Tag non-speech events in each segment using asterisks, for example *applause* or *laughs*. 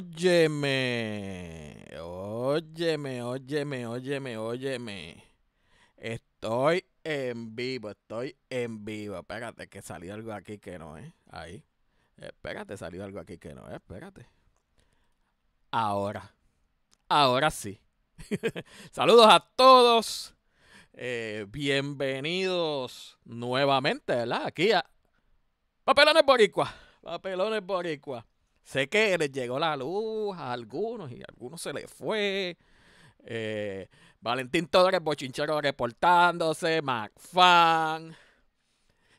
Óyeme, óyeme, óyeme, óyeme, óyeme. Estoy en vivo, estoy en vivo. Espérate, que salió algo aquí que no es. ¿eh? Ahí. Espérate, salió algo aquí que no Espérate. Ahora. Ahora sí. *laughs* Saludos a todos. Eh, bienvenidos nuevamente, ¿verdad? Aquí a Papelones Boricua. Papelones Boricua. Sé que les llegó la luz a algunos y a algunos se les fue. Eh, Valentín Torres Bochinchero reportándose, McFan,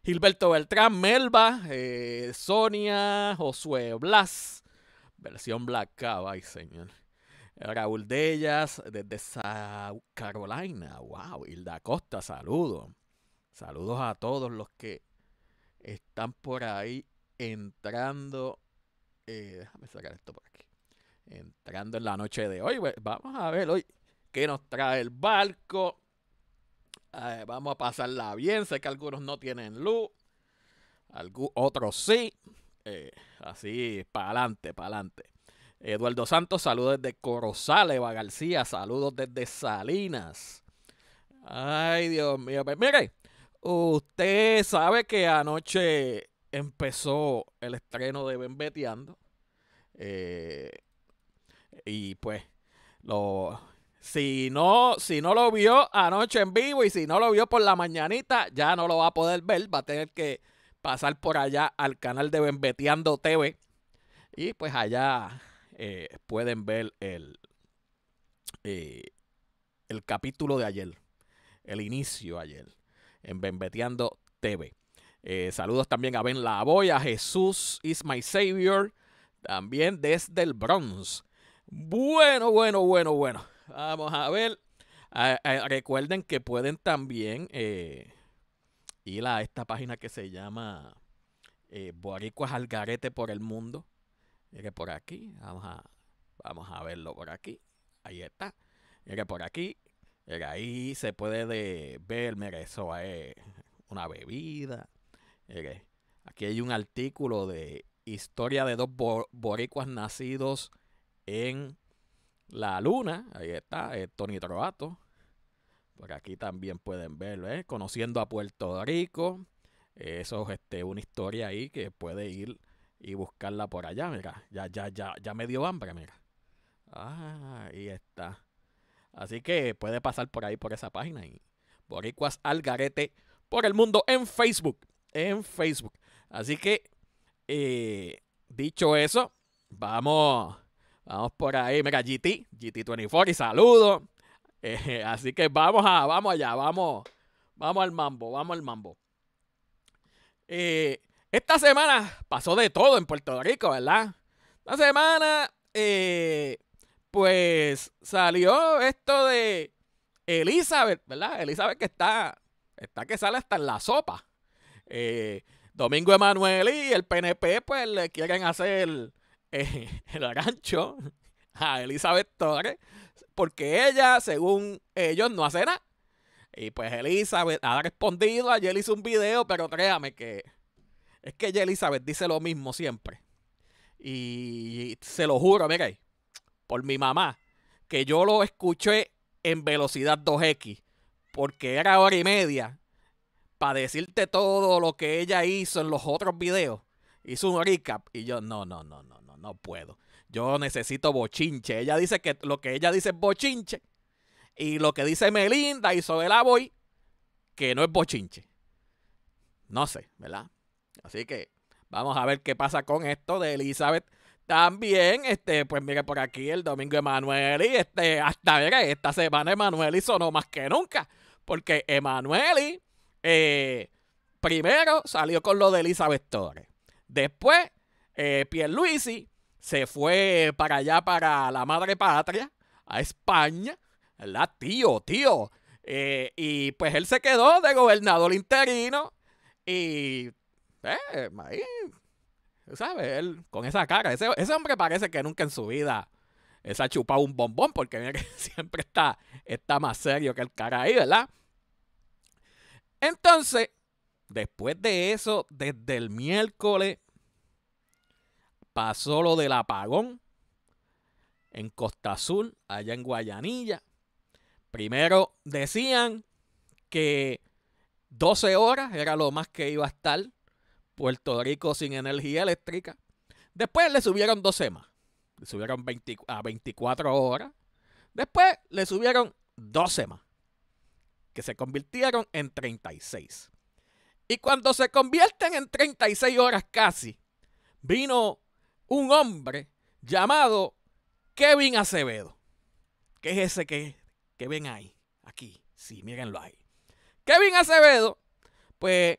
Gilberto Beltrán, Melba, eh, Sonia, Josué Blas, versión Black ay señor. Raúl Dellas desde South Carolina, wow, Hilda Costa, saludos. Saludos a todos los que están por ahí entrando eh, déjame sacar esto por aquí. Entrando en la noche de hoy, pues, vamos a ver hoy qué nos trae el barco. vamos a pasarla bien. Sé que algunos no tienen luz, otros sí. Eh, así, para adelante, para adelante. Eduardo Santos, saludos desde Corozal. Eva García, saludos desde Salinas. Ay, Dios mío. Pues mire, usted sabe que anoche empezó el estreno de Bembeteando eh, y pues, lo, si, no, si no lo vio anoche en vivo y si no lo vio por la mañanita, ya no lo va a poder ver. Va a tener que pasar por allá al canal de Bembeteando TV. Y pues allá eh, pueden ver el, eh, el capítulo de ayer, el inicio ayer, en Bembeteando TV. Eh, saludos también a Ben Lavoy, a Jesús is my savior, también desde el Bronx. Bueno, bueno, bueno, bueno. Vamos a ver. recuerden que pueden también eh, ir a esta página que se llama eh, Boricuas al Garete por el Mundo. que por aquí. Vamos a, verlo por aquí. Ahí está. que por aquí. ahí se puede ver. Mire, eso es una bebida Okay. Aquí hay un artículo de historia de dos boricuas nacidos en la luna. Ahí está, eh, Tony Trovato. Por aquí también pueden verlo, ¿eh? Conociendo a Puerto Rico. Eso es este, una historia ahí que puede ir y buscarla por allá. Mira, ya, ya, ya, ya me dio hambre, mira. Ah, ahí está. Así que puede pasar por ahí, por esa página. Y Boricuas al Garete por el mundo en Facebook en Facebook. Así que, eh, dicho eso, vamos, vamos por ahí. Mira, GT, GT24 y saludo. Eh, *laughs* así que vamos a, vamos allá, vamos, vamos al mambo, vamos al mambo. Eh, esta semana pasó de todo en Puerto Rico, ¿verdad? Esta semana, pues salió esto de Elizabeth, ¿verdad? Elizabeth que está, está que sale hasta en la sopa. Eh, Domingo Emanuel y el PNP pues le quieren hacer eh, *laughs* el gancho a Elizabeth Torres porque ella, según ellos, no hace nada. Y pues Elizabeth ha respondido, ayer hizo un video, pero créame que es que Elizabeth dice lo mismo siempre. Y se lo juro, mire, por mi mamá, que yo lo escuché en velocidad 2X, porque era hora y media para decirte todo lo que ella hizo en los otros videos. Hizo un recap y yo, no, no, no, no, no, no puedo. Yo necesito bochinche. Ella dice que lo que ella dice es bochinche. Y lo que dice Melinda y la Boy, que no es bochinche. No sé, ¿verdad? Así que vamos a ver qué pasa con esto de Elizabeth. También, este, pues mire por aquí el domingo Emanuel y este, hasta ver esta semana Emanuel sonó más que nunca. Porque Emanueli eh, primero salió con lo de Elizabeth Torres. Después, eh, Pierluisi se fue para allá, para la madre patria, a España, la Tío, tío. Eh, y pues él se quedó de gobernador interino y, eh, ahí, ¿sabes? Él con esa cara, ese, hombre parece que nunca en su vida eh, se ha chupado un bombón porque *laughs* siempre está, está más serio que el cara ahí, ¿verdad? Entonces, después de eso, desde el miércoles, pasó lo del apagón en Costa Azul, allá en Guayanilla. Primero decían que 12 horas era lo más que iba a estar Puerto Rico sin energía eléctrica. Después le subieron 12 más. Le subieron a 24 horas. Después le subieron 12 más que se convirtieron en 36. Y cuando se convierten en 36 horas casi, vino un hombre llamado Kevin Acevedo. Que es ese que, que ven ahí, aquí. Sí, mírenlo ahí. Kevin Acevedo, pues,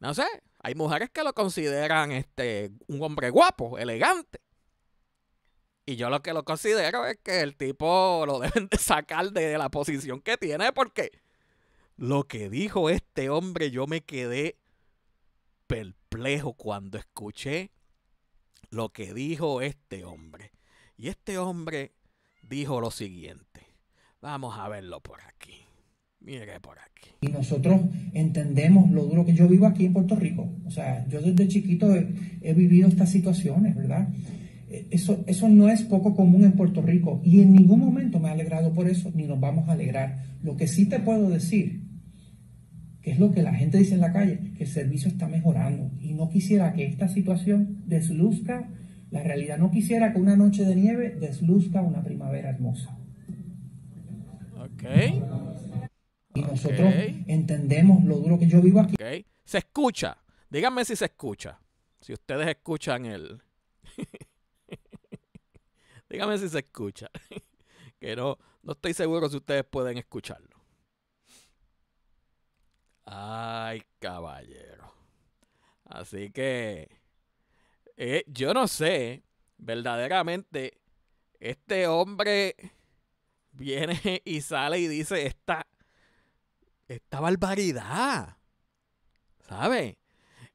no sé, hay mujeres que lo consideran este, un hombre guapo, elegante. Y yo lo que lo considero es que el tipo lo *laughs* deben de sacar de la posición que tiene porque lo que dijo este hombre yo me quedé perplejo cuando escuché lo que dijo este hombre. Y este hombre dijo lo siguiente. Vamos a verlo por aquí. Mire por aquí. Y nosotros entendemos lo duro que yo vivo aquí en Puerto Rico. O sea, yo desde chiquito he, vivido estas situaciones, ¿verdad? Eso, no es poco común en Puerto Rico y en ningún momento me ha alegrado por eso ni nos vamos a alegrar. Lo que sí te puedo decir, que es lo que la gente dice en la calle, que el servicio está mejorando y no quisiera que esta situación desluzca la realidad, no quisiera que una noche de nieve desluzca una primavera hermosa. Ok. Y nosotros entendemos lo duro que yo vivo aquí. Se escucha. Díganme si se escucha. Si ustedes escuchan el, Dígame si se escucha. *laughs* que no, no estoy seguro si ustedes pueden escucharlo. Ay, caballero. Así que eh, yo no sé, verdaderamente, este hombre viene y sale y dice esta, esta barbaridad. ¿sabe?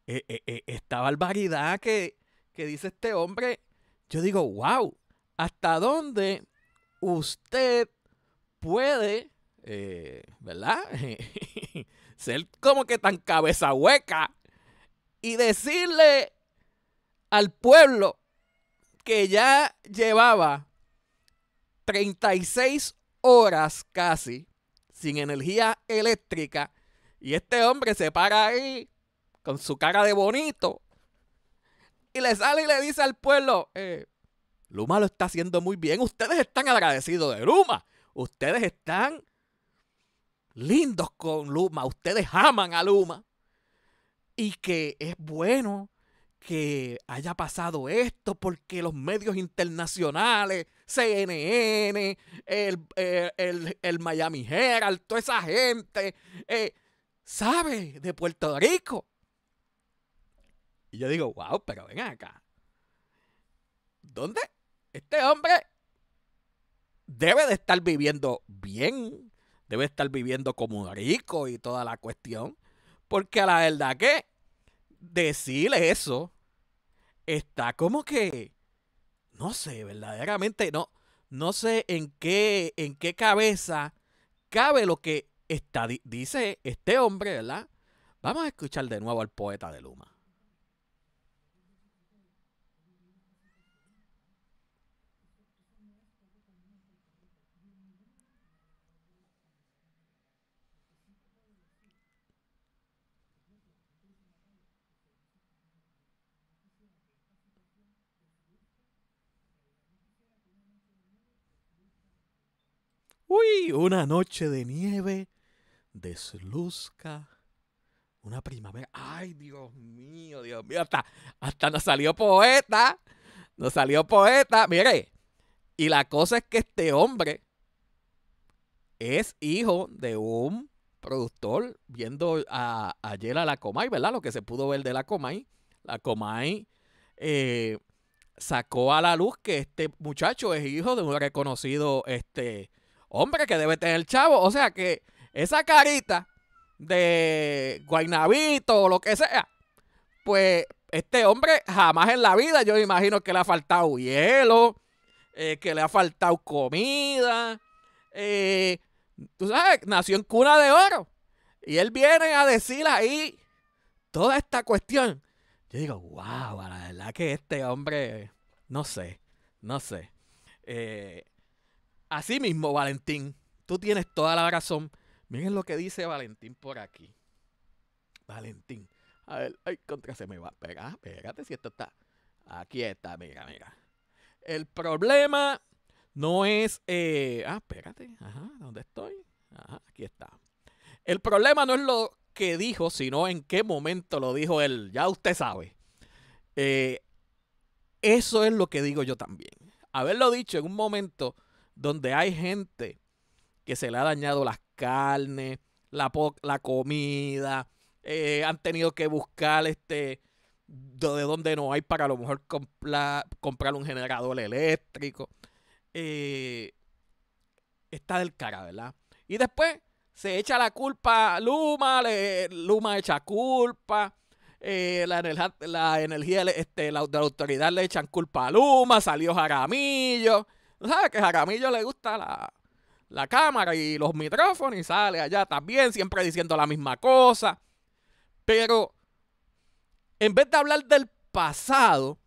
Eh, eh, esta barbaridad que, que dice este hombre, yo digo, wow, hasta dónde usted puede, eh, ¿verdad? *laughs* Ser como que tan cabeza hueca y decirle al pueblo que ya llevaba 36 horas casi sin energía eléctrica y este hombre se para ahí con su cara de bonito y le sale y le dice al pueblo, eh, Luma lo está haciendo muy bien. Ustedes están agradecidos de Luma. Ustedes están lindos con Luma. Ustedes aman a Luma. Y que es bueno que haya pasado esto porque los medios internacionales, CNN, el, el, Miami Herald, toda esa gente, eh, sabe de Puerto Rico. Y yo digo, wow, pero ven acá. ¿Dónde este hombre debe de estar viviendo bien, debe estar viviendo como rico y toda la cuestión, porque a la verdad que decirle eso está como que, no sé, verdaderamente no, no sé en qué, en qué cabeza cabe lo que está, dice este hombre, ¿verdad? Vamos a escuchar de nuevo al poeta de Luma. Uy, una noche de nieve desluzca una primavera. Ay, Dios mío, Dios mío. Hasta, hasta nos salió poeta. Nos salió poeta. Mire, y la cosa es que este hombre es hijo de un productor viendo a, ayer a la Comay, ¿verdad? Lo que se pudo ver de la Comay. La Comay eh, sacó a la luz que este muchacho es hijo de un reconocido este, hombre que debe tener el chavo. O sea que esa carita de guainabito o lo que sea, pues este hombre jamás en la vida yo imagino que le ha faltado hielo, eh, que le ha faltado comida. Eh, tú sabes, nació en cuna de oro. Y él viene a decir ahí toda esta cuestión. Yo digo, wow, la verdad que este hombre, no sé, no sé. Eh, Así mismo, Valentín, tú tienes toda la razón. Miren lo que dice Valentín por aquí. Valentín. A ver, ay, contra se me va. Espera, espérate si esto está. Aquí está, mira, mira. El problema no es. Eh, ah, espérate. Ajá, ¿dónde estoy? Ajá, aquí está. El problema no es lo que dijo, sino en qué momento lo dijo él. Ya usted sabe. Eh, eso es lo que digo yo también. Haberlo dicho en un momento donde hay gente que se le ha dañado las carnes, la, comida, eh, han tenido que buscar este de donde no hay para a lo mejor comprar, un generador eléctrico. Eh, está del cara, ¿verdad? Y después se echa la culpa Luma, Luma echa culpa, eh, la, energía este, la, de la autoridad le echan culpa a Luma, salió Jaramillo que Que Jaramillo le gusta la, cámara y los micrófonos y sale allá también, siempre diciendo la misma cosa. Pero en vez de hablar del pasado,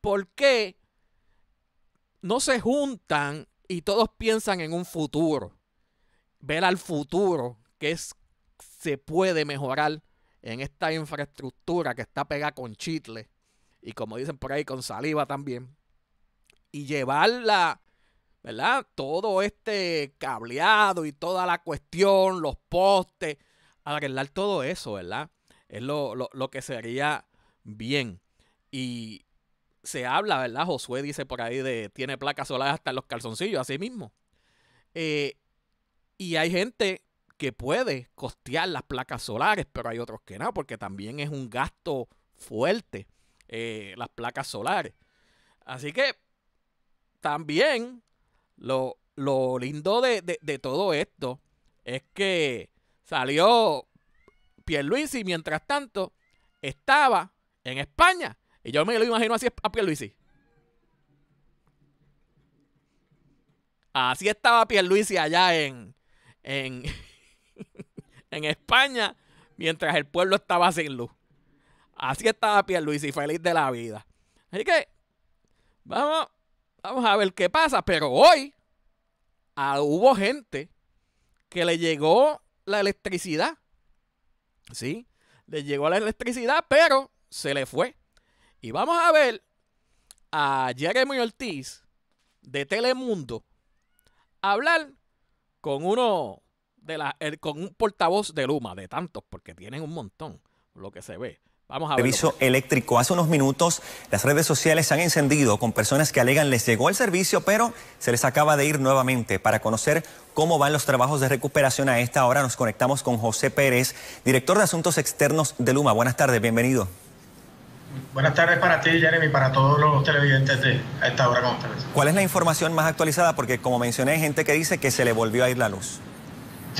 ¿por qué no se juntan y todos piensan en un futuro? Ver al futuro, que es, se puede mejorar en esta infraestructura que está pegada con chicle y como dicen por ahí, con saliva también. Y llevarla ¿verdad? Todo este cableado y toda la cuestión, los postes, arreglar todo eso, ¿verdad? Es lo, lo, lo que sería bien. Y se habla, ¿verdad? Josué dice por ahí de tiene placas solares hasta en los calzoncillos, así mismo. Eh, y hay gente que puede costear las placas solares, pero hay otros que no, porque también es un gasto fuerte eh, las placas solares. Así que también lo, lindo de, todo esto es que salió Pierluisi, mientras tanto estaba en España. Y yo me lo imagino así a Pierluisi. Así estaba Pierluisi allá en, en, *laughs* España, mientras el pueblo estaba sin luz. Así estaba Pierluisi, feliz de la vida. Así que vamos, vamos a ver qué pasa. Pero hoy, hubo gente que le llegó la electricidad. ¿Sí? Le llegó la electricidad, pero se le fue. Y vamos a ver a Jeremy Ortiz de Telemundo hablar con uno de la, con un portavoz de Luma, de tantos, porque tienen un montón, lo que se ve. Vamos a servicio pues. eléctrico. Hace unos minutos las redes sociales se han encendido con personas que alegan les llegó el servicio, pero se les acaba de ir nuevamente. Para conocer cómo van los trabajos de recuperación a esta hora, nos conectamos con José Pérez, director de Asuntos Externos de Luma. Buenas tardes, bienvenido. Buenas tardes para ti, Jeremy, para todos los televidentes de esta hora. ¿Cuál es la información más actualizada? Porque como mencioné, hay gente que dice que se le volvió a ir la luz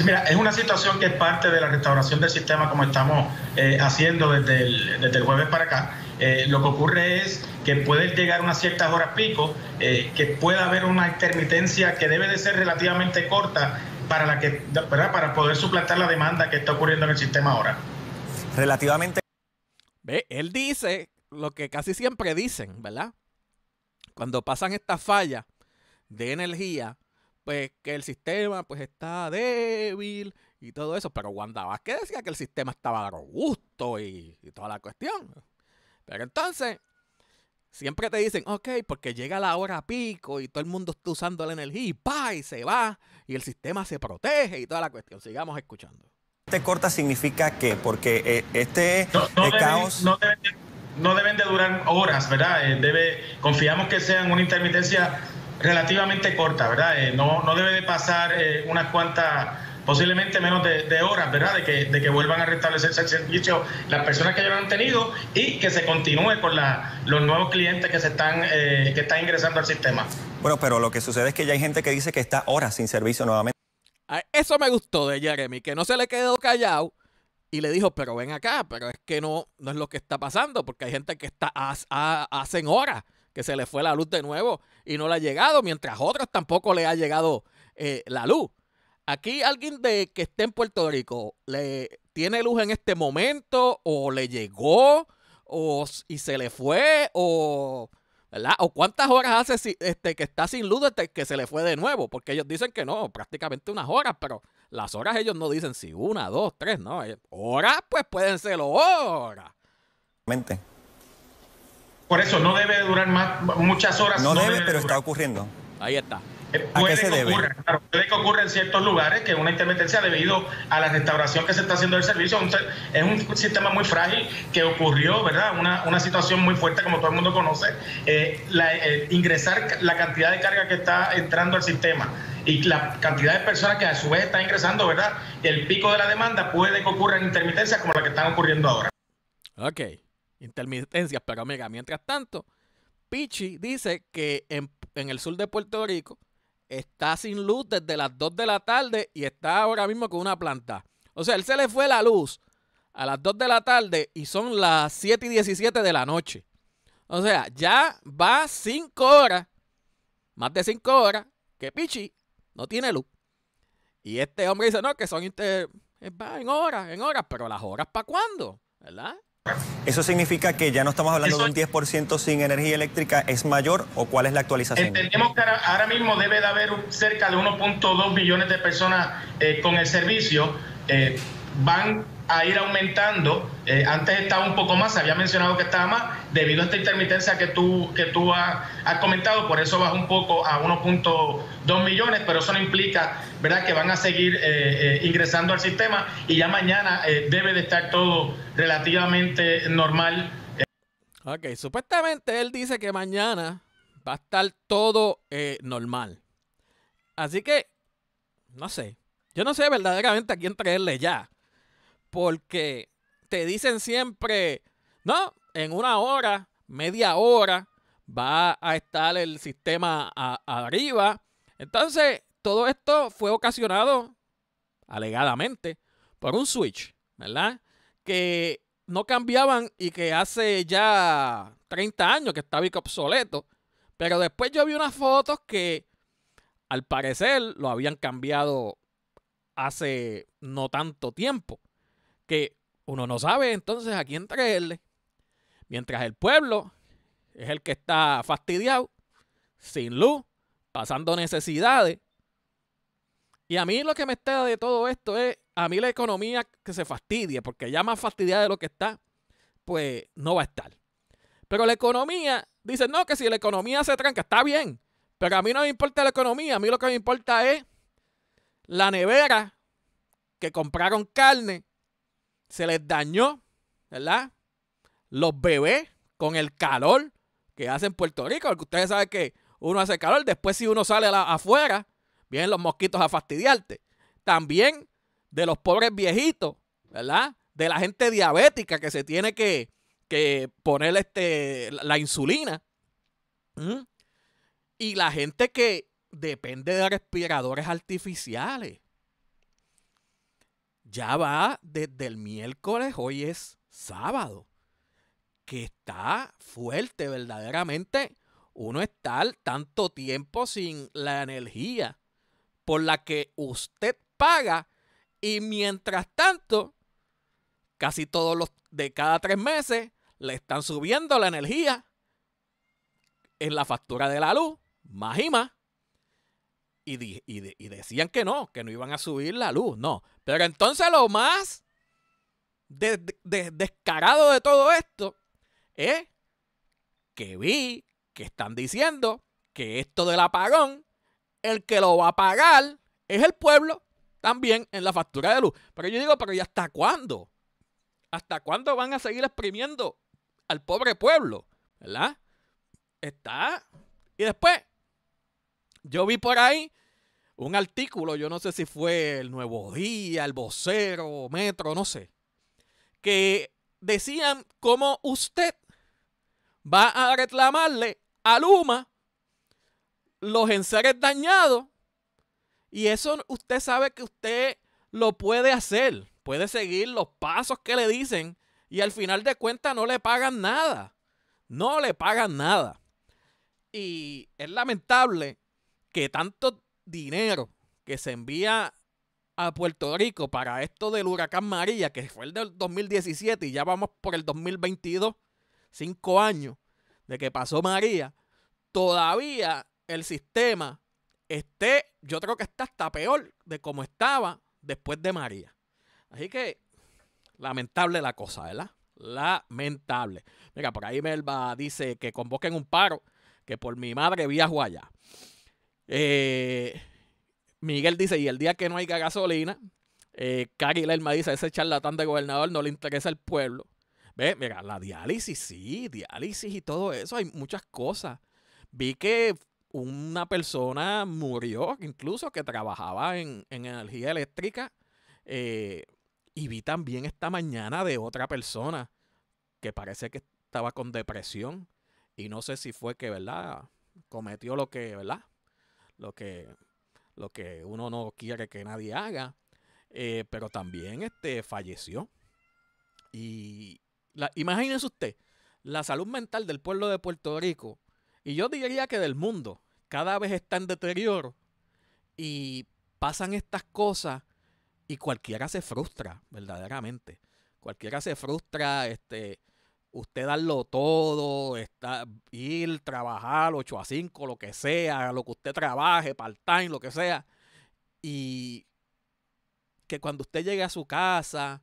mira, es una situación que es parte de la restauración del sistema como estamos eh, haciendo desde el, jueves para acá. Eh, lo que ocurre es que puede llegar unas ciertas horas pico, eh, que pueda haber una intermitencia que debe de ser relativamente corta para, la que, para poder suplantar la demanda que está ocurriendo en el sistema ahora. Relativamente. Ve, él dice lo que casi siempre dicen, ¿verdad? Cuando pasan estas fallas de energía, pues que el sistema pues está débil y todo eso, pero Wanda Vázquez decía que el sistema estaba robusto y, toda la cuestión. Pero entonces, siempre te dicen, ok, porque llega la hora pico y todo el mundo está usando la energía y pa, y se va, y el sistema se protege y toda la cuestión. Sigamos escuchando. Este corta significa que, porque eh, este no, caos... No deben, de durar horas, ¿verdad? Eh, debe, confiamos que sean una intermitencia relativamente corta, ¿verdad? Eh, no, no debe de pasar eh, unas cuantas, posiblemente menos de, horas, ¿verdad? De que, vuelvan a restablecerse el servicio las personas que ya lo han tenido y que se continúe con la, los nuevos clientes que se están, eh, que están ingresando al sistema. Bueno, pero lo que sucede es que ya hay gente que dice que está horas sin servicio nuevamente. Ah, eso me gustó de Jeremy, que no se le quedó callado y le dijo, pero ven acá, pero es que no, no es lo que está pasando, porque hay gente que está hacen horas que se le fue la luz de nuevo y no le ha llegado, mientras otros tampoco le ha llegado eh, la luz. Aquí alguien de que esté en Puerto Rico le tiene luz en este momento o le llegó o y se le fue o O cuántas horas hace este, que está sin luz que se le fue de nuevo, porque ellos dicen que no, prácticamente unas horas, pero las horas ellos no dicen si una, dos, tres, no, eh, horas pues pueden ser horas. Mente. Por eso no debe durar más, muchas horas. No, debe, pero está ocurriendo. Ahí está. Eh, puede, qué que puede que ocurra en ciertos lugares que una intermitencia debido a la restauración que se está haciendo del servicio es un sistema muy frágil que ocurrió, ¿verdad? Una, situación muy fuerte como todo el mundo conoce, eh, eh, ingresar la cantidad de carga que está entrando al sistema y la cantidad de personas que a su vez están ingresando, ¿verdad? El pico de la demanda puede que ocurra en intermitencias como la que está ocurriendo ahora. Ok intermitencias. Pero mira, mientras tanto, Pichi dice que en, el sur de Puerto Rico está sin luz desde las 2 de la tarde y está ahora mismo con una planta. O sea, él se le fue la luz a las 2 de la tarde y son las 7 y 17 de la noche. O sea, ya va 5 horas, más de 5 horas, que Pichi no tiene luz. Y este hombre dice, no, que son en horas, en horas, pero las horas para cuándo, ¿verdad? ¿Eso significa que ya no estamos hablando de un 10% sin energía eléctrica? ¿Es mayor o cuál es la actualización? Entendemos que ahora, mismo debe de haber cerca de 1.2 millones de personas eh, con el servicio. Eh, van a ir aumentando. Eh, antes estaba un poco más, se había mencionado que estaba más, debido a esta intermitencia que tú, que tú has, comentado, por eso baja un poco a 1.2 millones, pero eso no implica ¿verdad? que van a seguir eh, eh, ingresando al sistema y ya mañana debe de estar todo relativamente normal. Ok, supuestamente él dice que mañana va a estar todo normal. Así que, no sé, yo no sé verdaderamente a quién traerle ya porque te dicen siempre, no, en una hora, media hora, va a estar el sistema arriba. Entonces, todo esto fue ocasionado, alegadamente, por un switch, ¿verdad? Que no cambiaban y que hace ya 30 años que estaba obsoleto. Pero después yo vi unas fotos que al parecer lo habían cambiado hace no tanto tiempo que uno no sabe entonces a quién traerle. Mientras el pueblo es el que está fastidiado, sin luz, pasando necesidades. Y a mí lo que me está de todo esto es, a mí la economía que se fastidia porque ya más fastidiada de lo que está, pues no va a estar. Pero la economía, dicen, no, que si la economía se tranca, está bien. Pero a mí no me importa la economía, a mí lo que me importa es la nevera que compraron carne se les dañó, ¿verdad? Los bebés con el calor que hace en Puerto Rico, porque ustedes saben que uno hace calor, después si uno sale afuera, vienen los mosquitos a fastidiarte. También de los pobres viejitos, ¿verdad? De la gente diabética que se tiene que, poner este, la, insulina. ¿Mm? Y la gente que depende de respiradores artificiales ya va desde el miércoles, hoy es sábado, que está fuerte verdaderamente uno estar tanto tiempo sin la energía por la que usted paga y mientras tanto, casi todos los de cada tres meses le están subiendo la energía en la factura de la luz, más y más. Y, decían que no, que no iban a subir la luz, no. Pero entonces lo más descarado de todo esto es que vi que están diciendo que esto del apagón, el que lo va a pagar es el pueblo también en la factura de luz. Pero yo digo, pero ¿y hasta cuándo? ¿Hasta cuándo van a seguir exprimiendo al pobre pueblo? ¿Verdad? Está. Y después, yo vi por ahí un artículo, yo no sé si fue el Nuevo Día, el Vocero, Metro, no sé, que decían cómo usted va a reclamarle a Luma los enseres dañados y eso usted sabe que usted lo puede hacer, puede seguir los pasos que le dicen y al final de cuentas no le pagan nada, no le pagan nada. Y es lamentable que tanto dinero que se envía a Puerto Rico para esto del huracán María, que fue el del 2017 y ya vamos por el 2022, cinco años de que pasó María, todavía el sistema esté, yo creo que está hasta peor de como estaba después de María. Así que lamentable la cosa, ¿verdad? Lamentable. Mira, por ahí Melba dice que convoquen un paro, que por mi madre viajo allá. Eh, Miguel dice, y el día que no hay gasolina, eh, Cari Lerma dice, ese charlatán de gobernador no le interesa el pueblo. Ve, mira, la diálisis, sí, diálisis y todo eso, hay muchas cosas. Vi que una persona murió, incluso que trabajaba en, energía eléctrica, eh, y vi también esta mañana de otra persona que parece que estaba con depresión, y no sé si fue que, ¿verdad? Cometió lo que, ¿verdad? lo que, lo que uno no quiere que nadie haga, eh, pero también este, falleció. Y la, imagínense usted, la salud mental del pueblo de Puerto Rico, y yo diría que del mundo, cada vez está en deterioro y pasan estas cosas y cualquiera se frustra, verdaderamente. Cualquiera se frustra, este, usted darlo todo, está, ir, trabajar 8 a 5, lo que sea, lo que usted trabaje, part-time, lo que sea. Y que cuando usted llegue a su casa,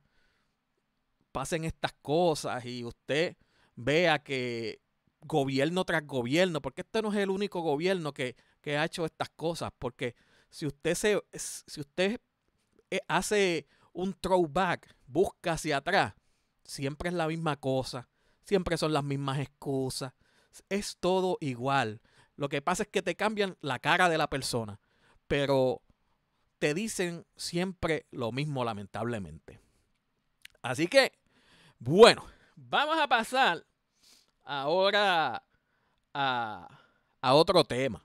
pasen estas cosas y usted vea que gobierno tras gobierno, porque este no es el único gobierno que, que ha hecho estas cosas, porque si usted, se, si usted eh, hace un throwback, busca hacia atrás, siempre es la misma cosa. Siempre son las mismas excusas. Es todo igual. Lo que pasa es que te cambian la cara de la persona, pero te dicen siempre lo mismo, lamentablemente. Así que, bueno, vamos a pasar ahora a, otro tema.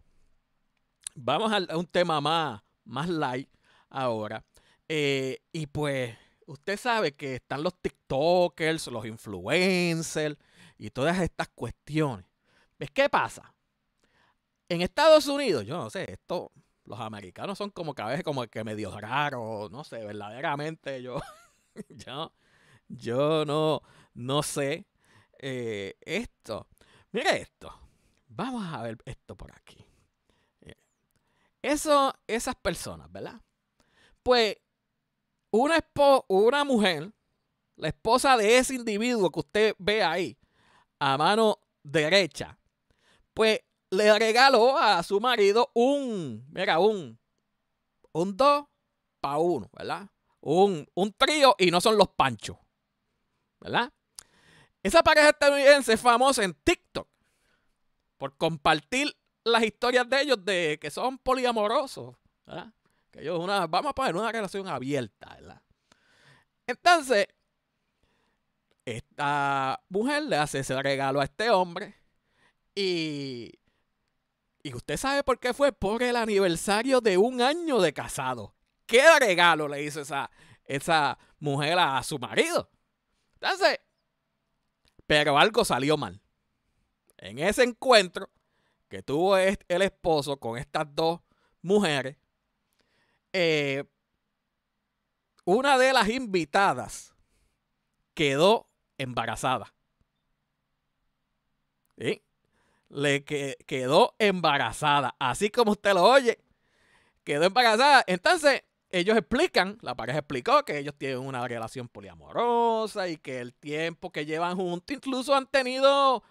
Vamos a, un tema más, más light ahora. Eh, y pues usted sabe que están los TikTokers, los influencers y todas estas cuestiones. ¿Ves qué pasa? En Estados Unidos, yo no sé, esto, los americanos son como que a veces como que medio raro. no sé, verdaderamente yo, *laughs* yo, yo no, no sé eh, esto. Mire esto, vamos a ver esto por aquí. Eso, esas personas, ¿verdad? Pues una, una mujer, la esposa de ese individuo que usted ve ahí, a mano derecha, pues le regaló a su marido un, mira, un, un dos para uno, ¿verdad? Un, un trío y no son los panchos, ¿verdad? Esa pareja estadounidense es famosa en TikTok por compartir las historias de ellos de que son poliamorosos, ¿verdad? Que ellos una, vamos a poner una relación abierta, ¿verdad? Entonces, esta mujer le hace ese regalo a este hombre y... Y usted sabe por qué fue por el aniversario de un año de casado. ¿Qué regalo le hizo esa, esa mujer a su marido? Entonces, pero algo salió mal. En ese encuentro que tuvo el esposo con estas dos mujeres, eh, una de las invitadas quedó embarazada. ¿Sí? Le quedó embarazada, así como usted lo oye, quedó embarazada. Entonces, ellos explican, la pareja explicó que ellos tienen una relación poliamorosa y que el tiempo que llevan juntos, incluso han tenido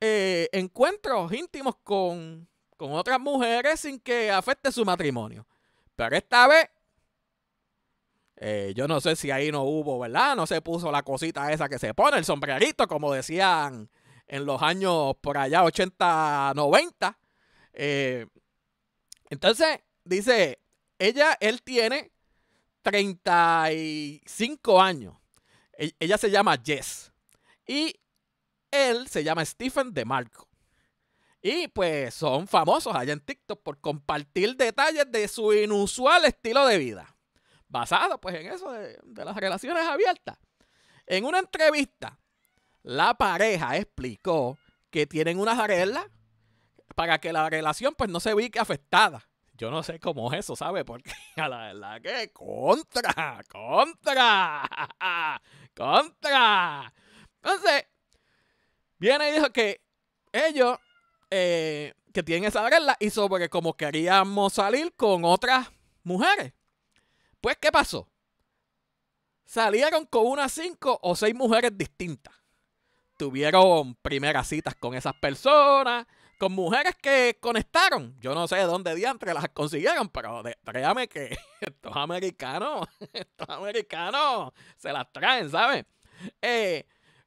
eh, encuentros íntimos con otras mujeres sin que afecte su matrimonio. Pero esta vez, eh, yo no sé si ahí no hubo, ¿verdad? No se puso la cosita esa que se pone, el sombrerito, como decían en los años por allá 80, 90. Eh, entonces, dice, ella, él tiene 35 años. E, ella se llama Jess. Y él se llama Stephen DeMarco. Y pues son famosos allá en TikTok por compartir detalles de su inusual estilo de vida. Basado pues en eso de, las relaciones abiertas. En una entrevista, la pareja explicó que tienen unas reglas para que la relación pues no se vique afectada. Yo no sé cómo es eso, ¿sabe? Porque a *laughs* la verdad que contra, contra, contra. Entonces, viene y dijo que ellos eh, que tienen esa regla y sobre cómo queríamos salir con otras mujeres. Pues, ¿qué pasó? Salieron con unas cinco o seis mujeres distintas. Tuvieron primeras citas con esas personas, con mujeres que conectaron. Yo no sé dónde diantre las consiguieron, pero créame que *laughs* estos americanos, *laughs* estos americanos se las traen, ¿sabes? Eh,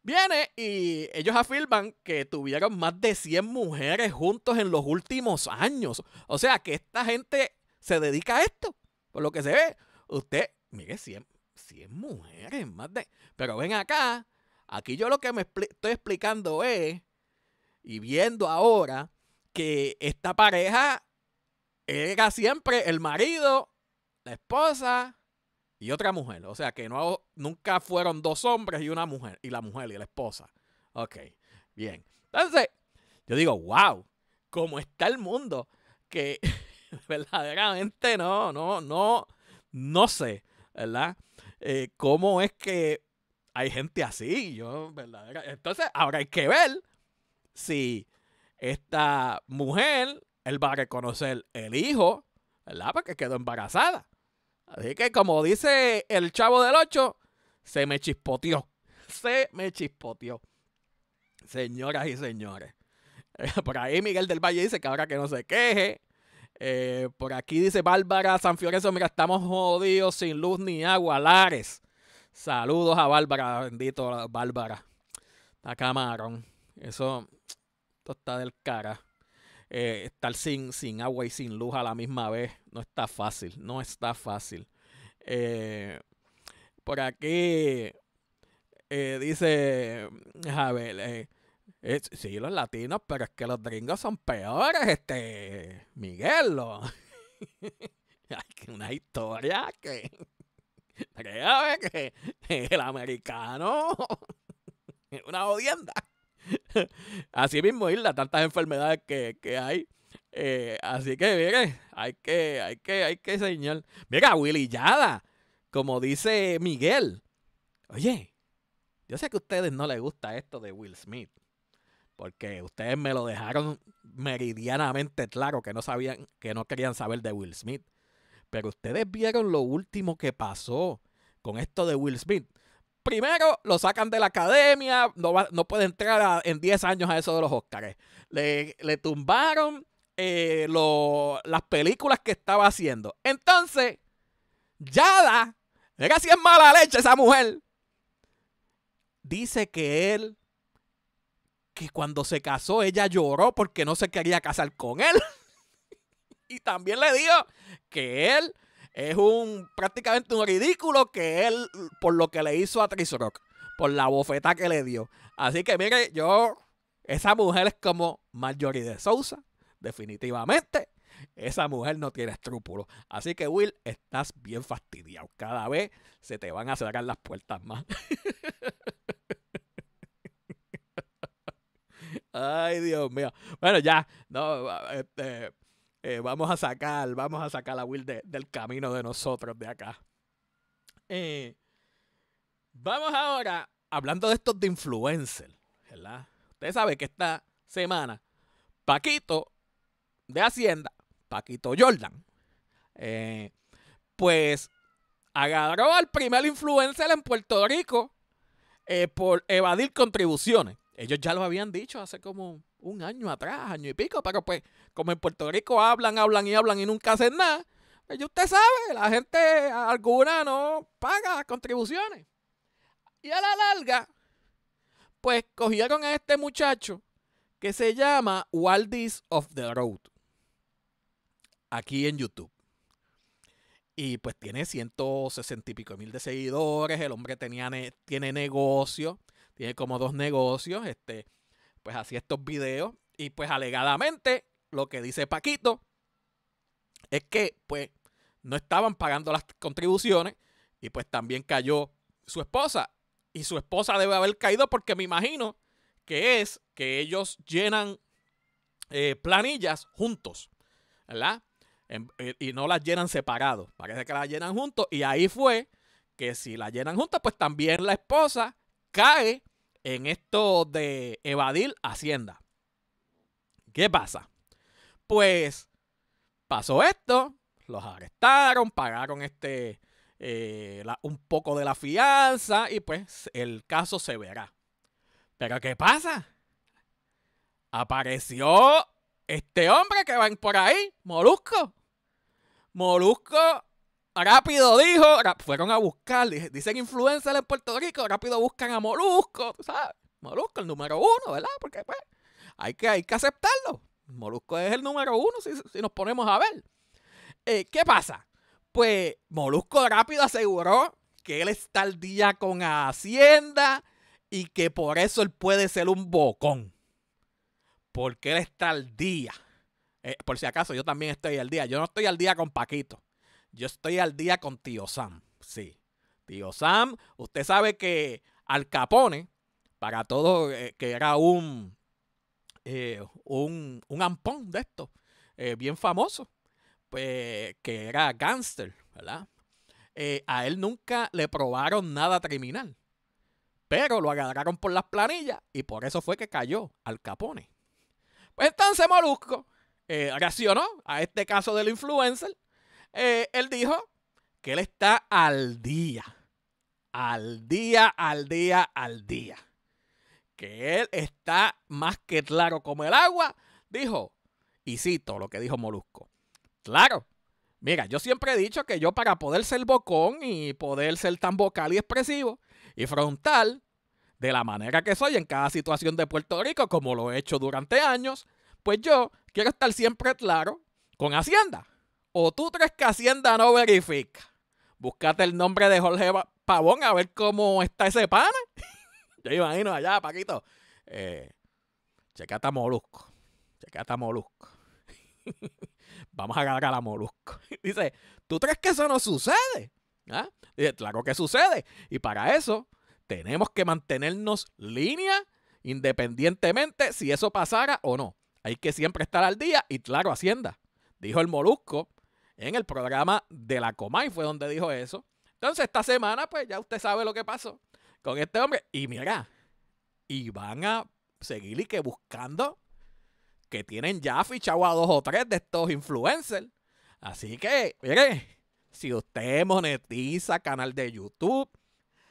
Viene y ellos afirman que tuvieron más de 100 mujeres juntos en los últimos años. O sea, que esta gente se dedica a esto. Por lo que se ve, usted, mire, 100, mujeres, más de... Pero ven acá, aquí yo lo que me estoy explicando es, y viendo ahora, que esta pareja era siempre el marido, la esposa y otra mujer. O sea, que no, nunca fueron dos hombres y una mujer, y la mujer y la esposa. Ok, bien. Entonces, yo digo, wow, cómo está el mundo, que *laughs* verdaderamente no, no, no, no sé, ¿verdad? Eh, cómo es que hay gente así, yo, Entonces, ahora hay que ver si esta mujer, él va a reconocer el hijo, ¿verdad? Porque quedó embarazada. Así que como dice el chavo del 8, se me chispoteó. Se me chispoteó. Señoras y señores. Eh, por ahí Miguel del Valle dice que ahora que no se queje. Eh, por aquí dice Bárbara Sanfiorenzo, mira, estamos jodidos sin luz ni agua, Lares. Saludos a Bárbara, bendito Bárbara. Está camarón. Eso, está del cara. Eh, estar sin, sin agua y sin luz a la misma vez no está fácil, no está fácil. Eh, por aquí eh, dice mm, Javier, sí, los latinos, pero es que los gringos son peores, este, Miguel. *laughs* una historia que... *laughs* que el americano *laughs* es una odienda. *laughs* así mismo, Isla, tantas enfermedades que, hay. Eh, así que, mire, hay que, hay que, hay que señalar. Mira, Willy Yada, como dice Miguel. Oye, yo sé que a ustedes no les gusta esto de Will Smith. Porque ustedes me lo dejaron meridianamente claro que no sabían, que no querían saber de Will Smith. Pero ustedes vieron lo último que pasó con esto de Will Smith primero, lo sacan de la academia, no, va, no puede entrar en 10 años a eso de los Óscares. Le, le tumbaron eh, las películas que estaba haciendo. Entonces, Yada, que si es mala leche esa mujer, dice que él, que cuando se casó, ella lloró porque no se quería casar con él. *laughs* y también le dijo que él es un prácticamente un ridículo que él, por lo que le hizo a Tris Rock, por la bofeta que le dio. Así que mire, yo, esa mujer es como Marjorie de Sousa, definitivamente. Esa mujer no tiene escrúpulos. Así que, Will, estás bien fastidiado. Cada vez se te van a cerrar las puertas más. *laughs* Ay, Dios mío. Bueno, ya. No, este, eh, vamos a sacar, vamos a sacar a Will del camino de nosotros de acá. Eh, vamos ahora, hablando de estos de influencer, ¿verdad? Usted sabe que esta semana, Paquito de Hacienda, Paquito Jordan, eh, pues agarró al primer influencer en Puerto Rico por evadir contribuciones. Ellos ya lo habían dicho hace como un año atrás, año y pico, pero pues como en Puerto Rico hablan, hablan y hablan y nunca hacen nada, pues usted sabe, la gente alguna no paga contribuciones. Y a la larga, pues cogieron a este muchacho que se llama Waldis of the Road, aquí en YouTube. Y pues tiene 160 y pico mil de seguidores. El hombre tenía tiene negocio. Tiene como dos negocios. Este, pues hacía estos videos. Y pues alegadamente lo que dice Paquito es que pues no estaban pagando las contribuciones y pues también cayó su esposa. Y su esposa debe haber caído porque me imagino que es que ellos llenan eh, planillas juntos, ¿verdad? Eh, y no las llenan separados. Parece que las llenan juntos. Y ahí fue que si las llenan juntas, pues también la esposa cae en esto de evadir Hacienda. ¿Qué pasa? Pues pasó esto, los arrestaron, pagaron este eh, un poco de la fianza y pues el caso se verá. Pero ¿qué pasa? Apareció este hombre que va por ahí, Molusco. Molusco rápido dijo, fueron a buscar, dicen influencers en Puerto Rico, rápido buscan a Molusco, tú sabes, Molusco el número uno, ¿verdad? Porque pues hay que, hay que aceptarlo. Molusco es el número uno si, nos ponemos a ver. Eh, ¿Qué pasa? Pues Molusco rápido aseguró que él está al día con Hacienda y que por eso él puede ser un bocón. Porque él está al día. Eh, por si acaso, yo también estoy al día. Yo no estoy al día con Paquito. Yo estoy al día con Tío Sam. Sí. Tío Sam, usted sabe que Al Capone, para todo eh, que era un eh, un, ampón de esto, eh, bien famoso, pues, que era gángster, ¿verdad? Eh, a él nunca le probaron nada criminal, pero lo agarraron por las planillas y por eso fue que cayó al Capone. Pues entonces Molusco reaccionó a este caso del influencer. él dijo que él está al día, al día, al día, al día que él está más que claro como el agua, dijo, y cito lo que dijo Molusco, claro, mira, yo siempre he dicho que yo para poder ser bocón y poder ser tan vocal y expresivo y frontal, de la manera que soy en cada situación de Puerto Rico, como lo he hecho durante años, pues yo quiero estar siempre claro con Hacienda. O tú crees que Hacienda no verifica. Búscate el nombre de Jorge Pavón a ver cómo está ese pana. *laughs* Yo imagino allá, Paquito. Eh, checata Molusco. *laughs* a Molusco. Vamos a agarrar a Molusco. Dice, ¿tú crees que eso no sucede? ¿Ah? Dice, claro que sucede. Y para eso tenemos que mantenernos línea independientemente si eso pasara o no. Hay que siempre estar al día y claro, Hacienda. Dijo el Molusco en el programa de la Comay, fue donde dijo eso. Entonces esta semana, pues ya usted sabe lo que pasó con este hombre. Y mira, y van a seguir que buscando que tienen ya fichado a dos o tres de estos influencers. Así que, mire, si usted monetiza canal de YouTube,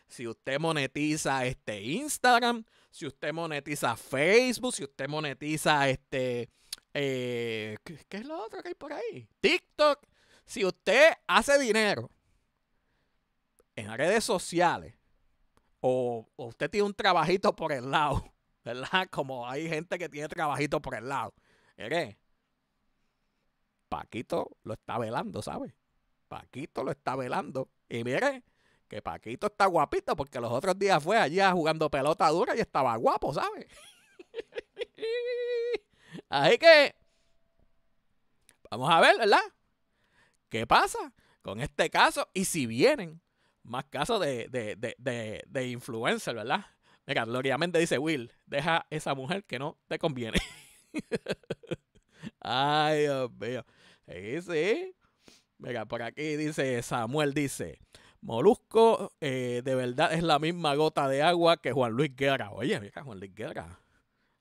si usted monetiza este Instagram, si usted monetiza Facebook, si usted monetiza este, eh, ¿qué es lo otro que hay por ahí? TikTok. Si usted hace dinero en redes sociales, o, usted tiene un trabajito por el lado, *laughs* ¿verdad? Como hay gente que tiene trabajito por el lado. Mire, Paquito lo está velando, ¿sabes? Paquito lo está velando. Y mire que Paquito está guapito porque los otros días fue allá jugando pelota dura y estaba guapo, ¿sabe? *laughs* Así que vamos a ver, ¿verdad? ¿Qué pasa con este caso? Y si vienen más casos de, de, de, de, de influencer, ¿verdad? Mira, gloriamente dice Will, deja esa mujer que no te conviene. *laughs* Ay, Dios mío. Sí, sí. Mira, por aquí dice Samuel, dice, Molusco eh, de verdad es la misma gota de agua que Juan Luis Guerra. Oye, mira, Juan Luis Guerra.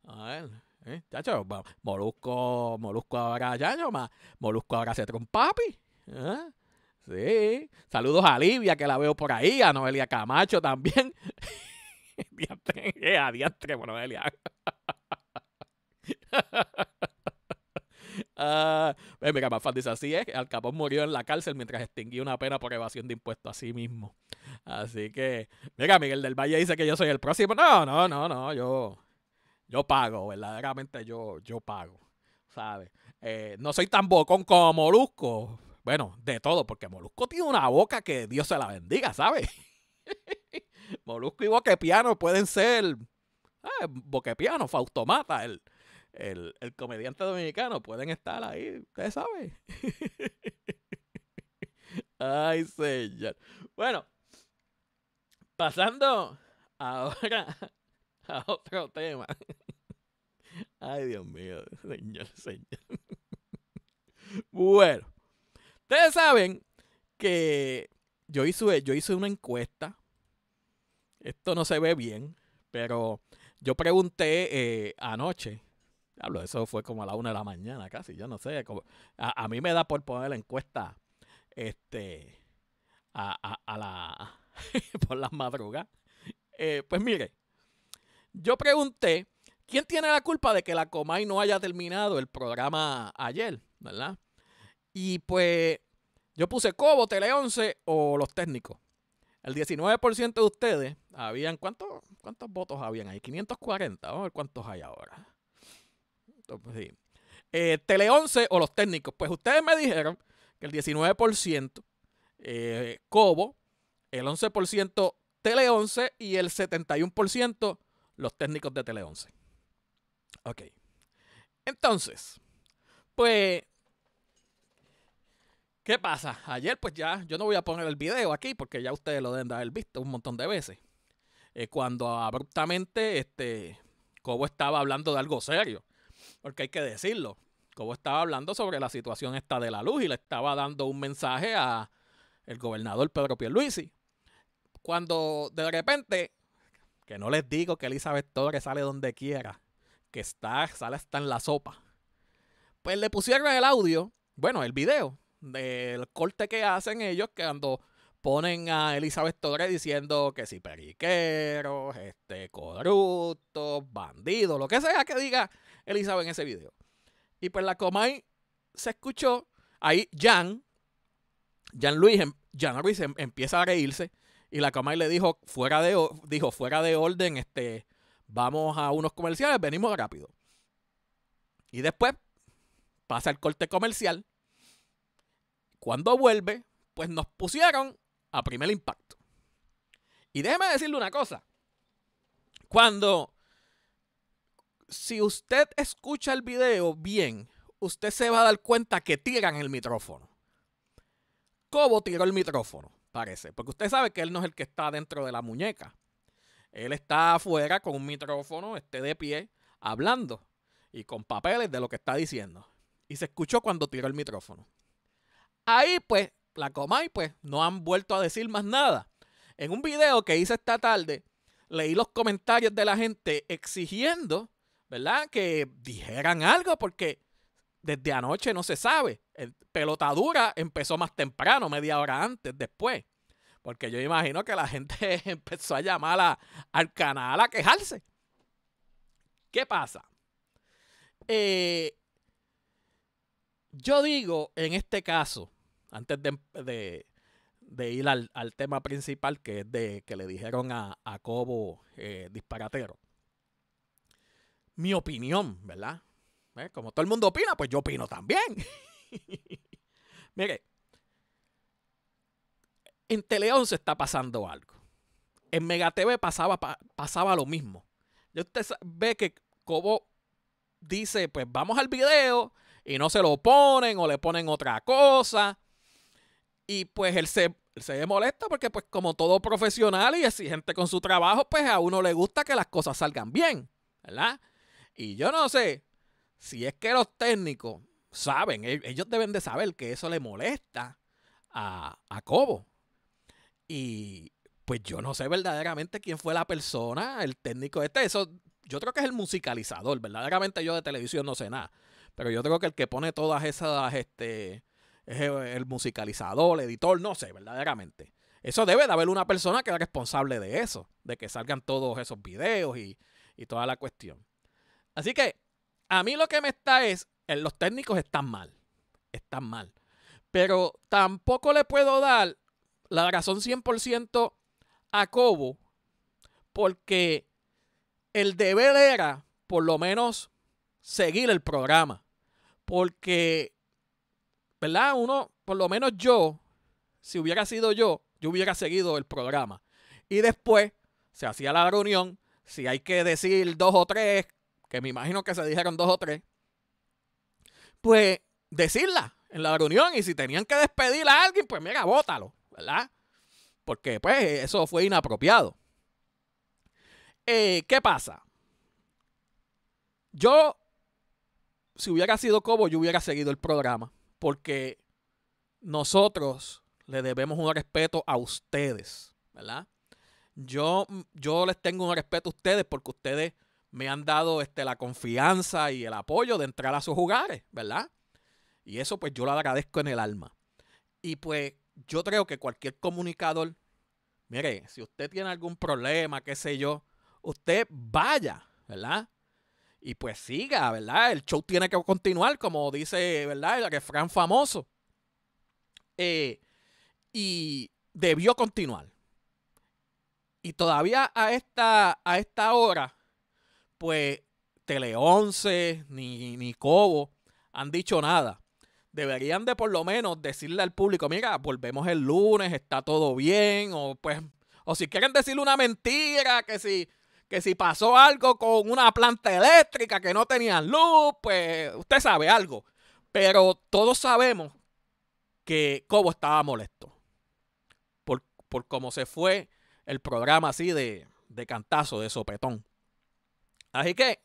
A ver, ¿eh? chacho, Molusco, Molusco ahora ya, no más Molusco ahora se un papi. ¿Eh? Sí. Saludos a Livia, que la veo por ahí, a Noelia Camacho también. *laughs* diantre, eh, a Noelia. *laughs* Ah, eh, mira, dice así es, Al Capón murió en la cárcel mientras extinguía una pena por evasión de impuestos a sí mismo. Así que, mira, Miguel del Valle dice que yo soy el próximo. No, no, no, no, yo, yo pago, verdaderamente yo, yo pago, ¿sabes? Eh, no soy tan bocón como Molusco, bueno, de todo, porque Molusco tiene una boca que Dios se la bendiga, ¿sabes? *laughs* Molusco y Boquepiano pueden ser. Ah, Boquepiano, Faustomata, el, el, comediante dominicano, pueden estar ahí, ustedes sabe *laughs* Ay, señor. Bueno, pasando ahora *laughs* a otro tema. Ay, Dios mío, señor, señor. Bueno, Ustedes saben que yo hice, yo hice una encuesta. Esto no se ve bien, pero yo pregunté eh, anoche. Hablo, eso fue como a la una de la mañana casi, yo no sé. a, mí me da por poner la encuesta este, a, la, *laughs* por las madrugas. Eh, pues mire, yo pregunté, ¿quién tiene la culpa de que la Comay no haya terminado el programa ayer? ¿Verdad? Y pues yo puse Cobo, Tele 11 o los técnicos. El 19% de ustedes habían, ¿cuántos, ¿cuántos votos habían ahí? 540, vamos a ver cuántos hay ahora. Entonces, eh, Tele 11 o los técnicos. Pues ustedes me dijeron que el 19% eh, Cobo, el 11% Tele 11 y el 71% los técnicos de Tele 11. Ok. Entonces, pues ¿Qué pasa? Ayer, pues ya, yo no voy a poner el video aquí porque ya ustedes lo deben de haber visto un montón de veces. Eh, cuando abruptamente, este, Cobo estaba hablando de algo serio, porque hay que decirlo. Cobo estaba hablando sobre la situación esta de la luz y le estaba dando un mensaje a el gobernador Pedro Pierluisi. Cuando de repente, que no les digo que Elizabeth Torres sale donde quiera, que está, sale hasta en la sopa. Pues le pusieron el audio, bueno, el video del corte que hacen ellos cuando ponen a Elizabeth Torres diciendo que si periqueros, este, corruptos, bandidos, lo que sea que diga Elizabeth en ese video. Y pues la Comay se escuchó, ahí Jan, Jan Luis, em, em, empieza a reírse y la Comay le dijo fuera de, dijo, fuera de orden, este, vamos a unos comerciales, venimos rápido. Y después pasa el corte comercial cuando vuelve, pues nos pusieron a primer impacto. Y déjeme decirle una cosa. Cuando, si usted escucha el video bien, usted se va a dar cuenta que tiran el micrófono. ¿Cómo tiró el micrófono, parece. Porque usted sabe que él no es el que está dentro de la muñeca. Él está afuera con un micrófono, esté de pie, hablando y con papeles de lo que está diciendo. Y se escuchó cuando tiró el micrófono. Ahí pues, la Comay pues no han vuelto a decir más nada. En un video que hice esta tarde, leí los comentarios de la gente exigiendo, ¿verdad? Que dijeran algo porque desde anoche no se sabe. El pelotadura empezó más temprano, media hora antes, después. Porque yo imagino que la gente *laughs* empezó a llamar al canal a quejarse. ¿Qué pasa? Eh, yo digo, en este caso, antes de, ir al, tema principal, que es de que le dijeron a, Cobo eh, disparatero. Mi opinión, ¿verdad? Eh, como todo el mundo opina, pues yo opino también. *laughs* Mire, en Teleón se está pasando algo. En Mega TV pasaba, pasaba lo mismo. Y usted ve que Cobo dice, pues vamos al video y no se lo ponen o le ponen otra cosa. Y pues él se, molesta porque pues como todo profesional y exigente con su trabajo, pues a uno le gusta que las cosas salgan bien, ¿verdad? Y yo no sé si es que los técnicos saben, e-, ellos deben de saber que eso le molesta a, a Cobo. Y pues yo no sé verdaderamente quién fue la persona, el técnico este, eso yo creo que es el musicalizador, verdaderamente yo de televisión no sé nada, pero yo creo que el que pone todas esas este eh, el musicalizador, el editor, no sé, verdaderamente. Eso debe de haber una persona que es responsable de eso, de que salgan todos esos videos y, y toda la cuestión. Así que a mí lo que me está es, eh, los técnicos están mal, están mal. Pero tampoco le puedo dar la razón 100% a Cobo, porque el deber era, por lo menos, seguir el programa. Porque ¿verdad? Uno, por lo menos yo, si hubiera sido yo, yo hubiera seguido el programa. Y después se hacía la reunión, si hay que decir dos o tres, que me imagino que se dijeron dos o tres, pues decirla en la reunión y si tenían que despedir a alguien, pues mira, bótalo, ¿verdad? Porque pues eso fue inapropiado. Eh, ¿Qué pasa? Yo, si hubiera sido Cobo, yo hubiera seguido el programa porque nosotros le debemos un respeto a ustedes, ¿verdad? Yo, mm, yo les tengo un respeto a ustedes porque ustedes me han dado este, la confianza y el apoyo de entrar a sus hogares, ¿verdad? Y eso pues yo lo agradezco en el alma. Y pues yo creo que cualquier comunicador, mire, si usted tiene algún problema, qué sé yo, usted vaya, ¿verdad? y pues siga, ¿verdad? El show tiene que continuar, como dice, ¿verdad? El que famoso. Eh, y debió continuar. Y todavía a esta, a esta hora, pues Tele 11 ni, ni Cobo han dicho nada. Deberían de por lo menos decirle al público, mira, volvemos el lunes, está todo bien, o pues, o si quieren decirle una mentira, que sí que si pasó algo con una planta eléctrica que no tenía luz, pues usted sabe algo. Pero todos sabemos que Cobo estaba molesto por, cómo se fue el programa así de, cantazo, de sopetón. Así que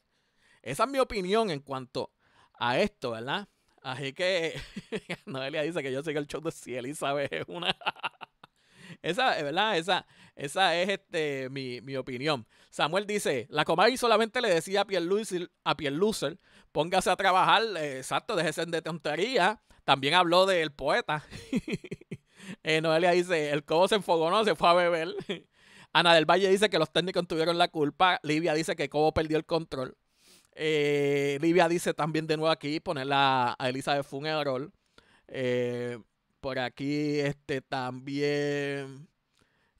esa es mi opinión en cuanto a esto, ¿verdad? Así que *laughs* Noelia dice que yo sigo el show de Cielo y sabe una... Esa, eh, ¿verdad? Esa, esa es este, mi, opinión. Samuel dice, la Comay solamente le decía a Pierre a póngase a trabajar, eh, exacto, déjese de tontería. También habló del poeta. *laughs* Eh, Noelia dice, el cobo se enfogó, no, se fue a beber. *laughs* Ana del Valle dice que los técnicos tuvieron la culpa. Livia dice que Cobo perdió el control. Livia dice también de nuevo aquí ponerla a Elizabeth Funerol. Eh, por aquí, este también.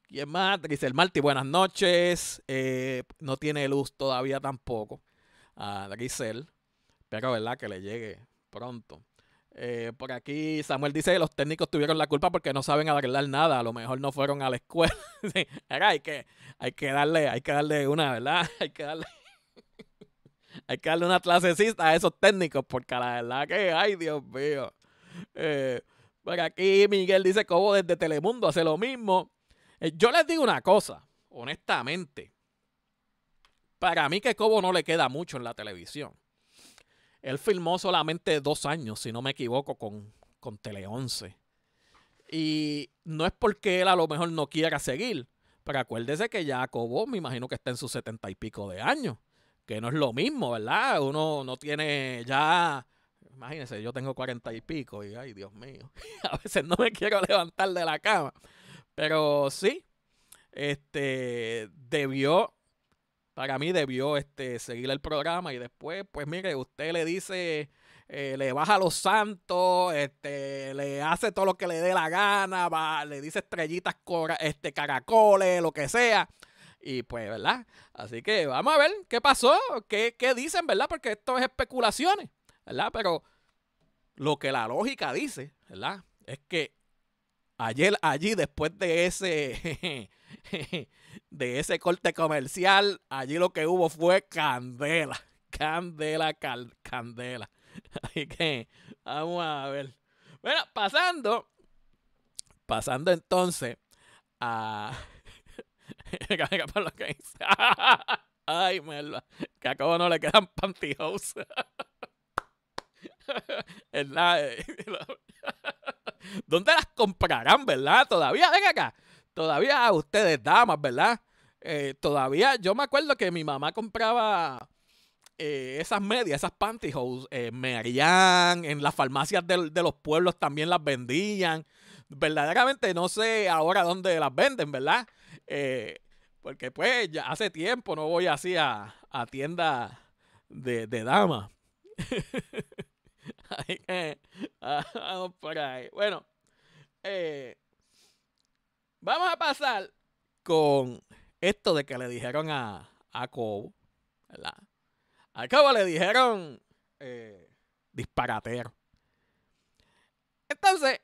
¿Quién más? Grisel Marty, buenas noches. Eh, no tiene luz todavía tampoco. A Grisel. Pero, ¿verdad? Que le llegue pronto. Eh, por aquí Samuel dice que los técnicos tuvieron la culpa porque no saben arreglar nada. A lo mejor no fueron a la escuela. *laughs* hay que, hay que darle, hay que darle una, ¿verdad? *laughs* Hay que darle, *laughs* hay que darle una clasecita a esos técnicos porque la verdad que, ay, Dios mío. Eh, por aquí Miguel dice Cobo, desde Telemundo hace lo mismo. Eh, yo les digo una cosa, honestamente. Para mí que Cobo no le queda mucho en la televisión. Él filmó solamente dos años, si no me equivoco, con, con Tele 11. Y no es porque él a lo mejor no quiera seguir, pero acuérdese que ya Cobo me imagino que está en sus setenta y pico de años, que no es lo mismo, ¿verdad? Uno no tiene ya imagínense, yo tengo cuarenta y pico y, ay, Dios mío, *laughs* a veces no me quiero levantar de la cama. Pero sí, este, debió, para mí debió este, seguir el programa y después, pues mire, usted le dice... Eh, le baja los santos, este, le hace todo lo que le dé la gana, va, le dice estrellitas, este, caracoles, lo que sea. Y pues, ¿verdad? Así que vamos a ver qué pasó, qué, qué dicen, ¿verdad? Porque esto es especulaciones. ¿verdad? Pero lo que la lógica dice, ¿verdad? Es que ayer allí después de ese *laughs* de ese corte comercial, allí lo que hubo fue candela, candela, candela. *laughs* Así que vamos a ver. Bueno, pasando pasando entonces a *laughs* Ay, merda, que a no le quedan pantyhose. *laughs* Eh, *laughs* *laughs* ¿Dónde las comprarán, verdad? Todavía, ven acá. Todavía ustedes, damas, ¿verdad? Eh, todavía, yo me acuerdo que mi mamá compraba eh, esas medias, esas pantyhose, eh, harían en las farmacias de, los pueblos también las vendían. Verdaderamente no sé ahora dónde las venden, ¿verdad? porque pues ya hace tiempo no voy así a, a tienda de, de *laughs* Eh, ah, vamos por ahí. Bueno, eh, vamos a pasar con esto de que le dijeron a, a Cobo, ¿verdad? A Cobo le dijeron eh, disparatero. Entonces,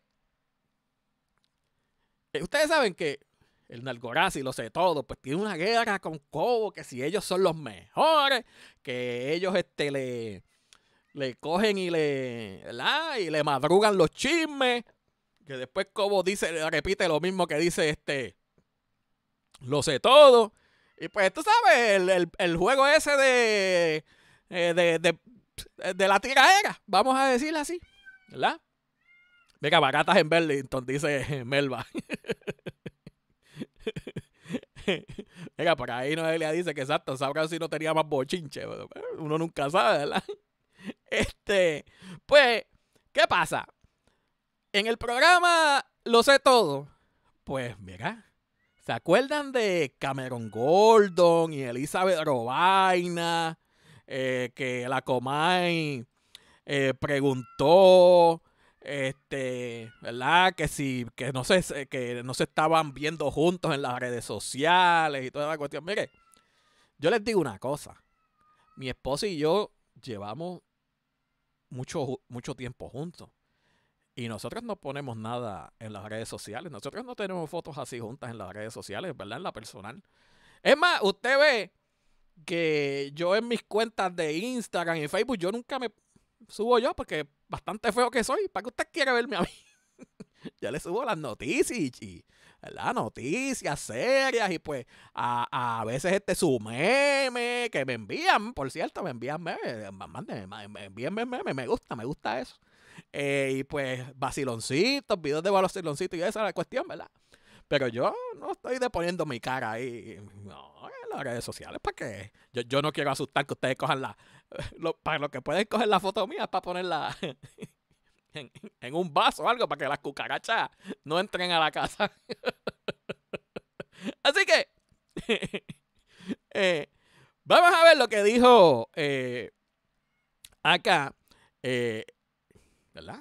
ustedes saben que el Nalgorazi, lo sé todo, pues tiene una guerra con Kobo que si ellos son los mejores, que ellos este, le, le cogen y le, Y le madrugan los chismes. Que después como dice, repite lo mismo que dice este, lo sé todo. Y pues tú sabes, el, juego ese de, eh, de, de, de la vamos a decirlo así, ¿verdad? Mira, baratas en Burlington, dice Melba. *laughs* Mira, por ahí Noelia dice que exacto, sabrá si no tenía más bochinche. Eh, uno nunca sabe, ¿verdad? *laughs* Este, pues, ¿qué pasa? En el programa Lo sé todo. Pues, mira, ¿se acuerdan de Cameron Gordon y Elizabeth Robaina? Eh, que la Comay eh, preguntó este, ¿verdad? Que si, que no se, que no se estaban viendo juntos en las redes sociales y toda la cuestión. Mire, yo les digo una cosa. Mi esposa y yo llevamos mucho, mucho tiempo juntos. Y nosotros no ponemos nada en las redes sociales. Nosotros no tenemos fotos así juntas en las redes sociales, ¿verdad? En la personal. Es más, usted ve que yo en mis cuentas de Instagram y Facebook, yo nunca me subo yo porque bastante feo que soy. ¿Para que usted quiere verme a mí? *laughs* ya le subo las noticias y, ¿verdad? Noticias serias y pues a, veces este su meme que me envían, por cierto, me envían memes, eh, me memes, me gusta, me gusta eso. Eh, y pues vaciloncitos, videos de vaciloncitos y esa es la cuestión, ¿verdad? Pero yo no estoy deponiendo mi cara ahí en las redes sociales. ¿Para qué? Yo, no quiero asustar que ustedes cojan la. *laughs* para lo que pueden coger la foto mía para ponerla *laughs* *laughs* en, un vaso o algo para que las cucarachas no entren a la casa. *laughs* Así que *laughs* eh, vamos a ver lo que dijo eh, acá, eh, ¿verdad?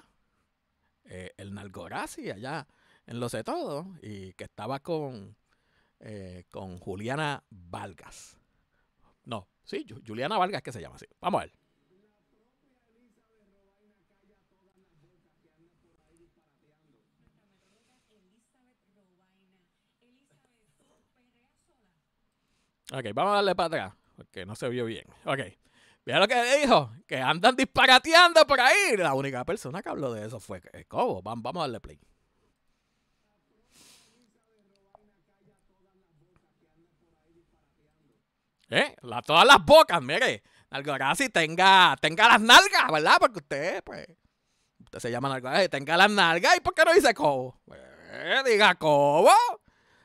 el Nalgorazi allá en Lo de Todo y que estaba con, con Juliana Vargas. No, sí, Juliana Vargas que se llama así. Vamos a ver. Ok, vamos a darle para atrás, porque no se vio bien. Ok, mira lo que dijo, que andan disparateando por ahí. La única persona que habló de eso fue eh, Cobo. Vamos a darle play. ¿Eh? La, todas las bocas, mire. Nalgorazi tenga, tenga las nalgas, ¿verdad? Porque usted, pues, usted se llama Nalgorazi, tenga las nalgas. ¿Y por qué no dice Cobo? Eh, diga Cobo.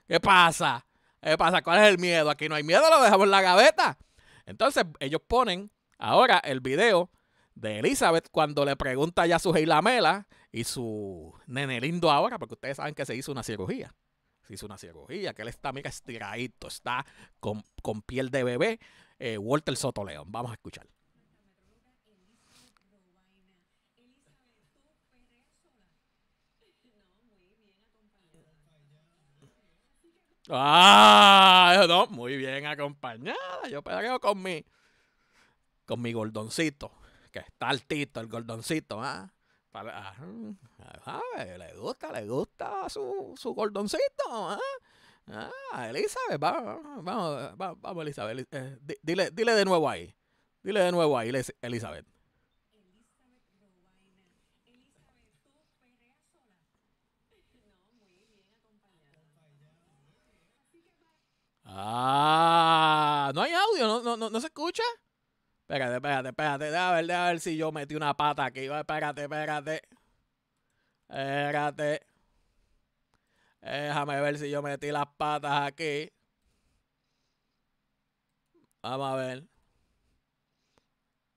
¿Qué pasa? ¿Qué pasa? ¿Cuál es el miedo? Aquí no hay miedo, lo dejamos en la gaveta. Entonces, ellos ponen ahora el video de Elizabeth cuando le pregunta ya su Heilamela y su nene lindo ahora, porque ustedes saben que se hizo una cirugía. Se hizo una cirugía, que él está, mira, estiradito, está con, piel de bebé. Eh, Walter León. vamos a escuchar. Ah, no, muy bien acompañada. Yo que con mi, con mi gordoncito, que está altito el gordoncito, ¿ah? Ah, ah, le gusta, le gusta su, gordoncito, ¿ah? Elizabeth, vamos, vamos, vamos Elizabeth. Eh, dile, dile de nuevo ahí. Dile de nuevo ahí, Elizabeth. Ah, no hay audio, no, no, no, se escucha. Espérate, espérate, espérate. deja ver, si yo metí una pata aquí. Espérate, espérate. Espérate. Déjame ver si yo metí las patas aquí. Vamos a ver.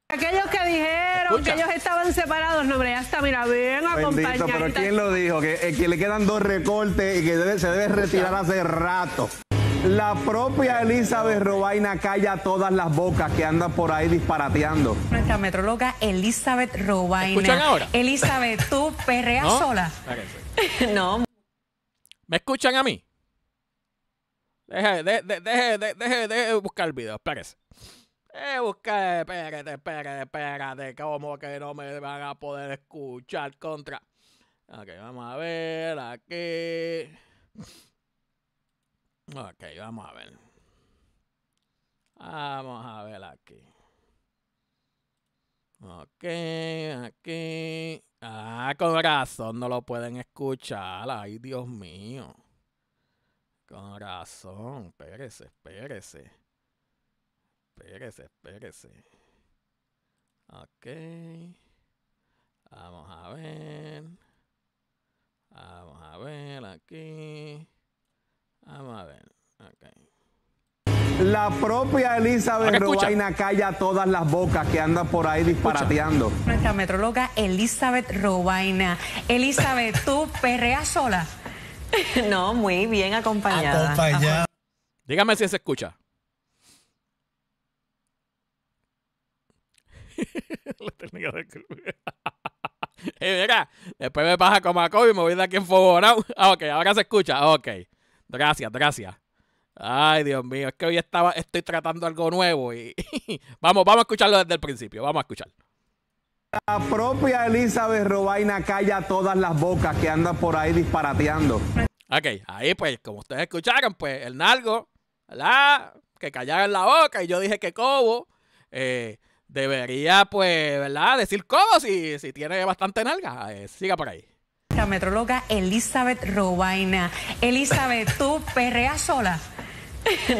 Aquellos que dijeron que ellos estaban separados, no, hombre, ya está, mira, bien acompañado. Pero ¿quién lo dijo? Eh, que, le quedan dos recortes y que se debe retirar hace rato. La propia Elizabeth Robaina calla todas las bocas que andan por ahí disparateando. Nuestra metróloga Elizabeth Robaina. ¿Escuchan ahora? Elizabeth, ¿tú perreas ¿No? sola? *laughs* no. ¿Me escuchan a mí? Deje, de, deje, deje, buscar el video, espérese. Eh, buscar, espérate, espérate, espérate, ¿cómo que no me van a poder escuchar contra? Ok, vamos a ver aquí. Ok, vamos a ver. Vamos a ver aquí. Ok, aquí. Ah, con razón no lo pueden escuchar. Ay, Dios mío. Corazón, razón. Espérese, espérese. Espérese, espérese. Ok. Vamos a ver. Vamos a ver aquí. Vamos a ver. La propia Elizabeth Robaina calla todas las bocas que andan por ahí disparateando. Nuestra metróloga Elizabeth Robaina. Elizabeth, ¿tú perreas sola? *laughs* No, muy bien acompañada. Dígame si se escucha. *laughs* La técnica de *laughs* Y después me pasa como a COVID y me voy de aquí en Ah, ok, ahora se escucha. Ok. Gracias, gracias. Ay, Dios mío, es que hoy estaba, estoy tratando algo nuevo y *laughs* vamos, vamos a escucharlo desde el principio, vamos a escuchar. La propia Elizabeth Robaina calla todas las bocas que andan por ahí disparateando. Ok, ahí pues, como ustedes escucharon, pues el nargo, ¿verdad? Que callaran la boca y yo dije que Cobo eh, debería, pues, ¿verdad? Decir Cobo si, si tiene bastante nalga. Eh, siga por ahí la metróloga Elizabeth Robaina. Elizabeth, ¿tú *laughs* perreas sola?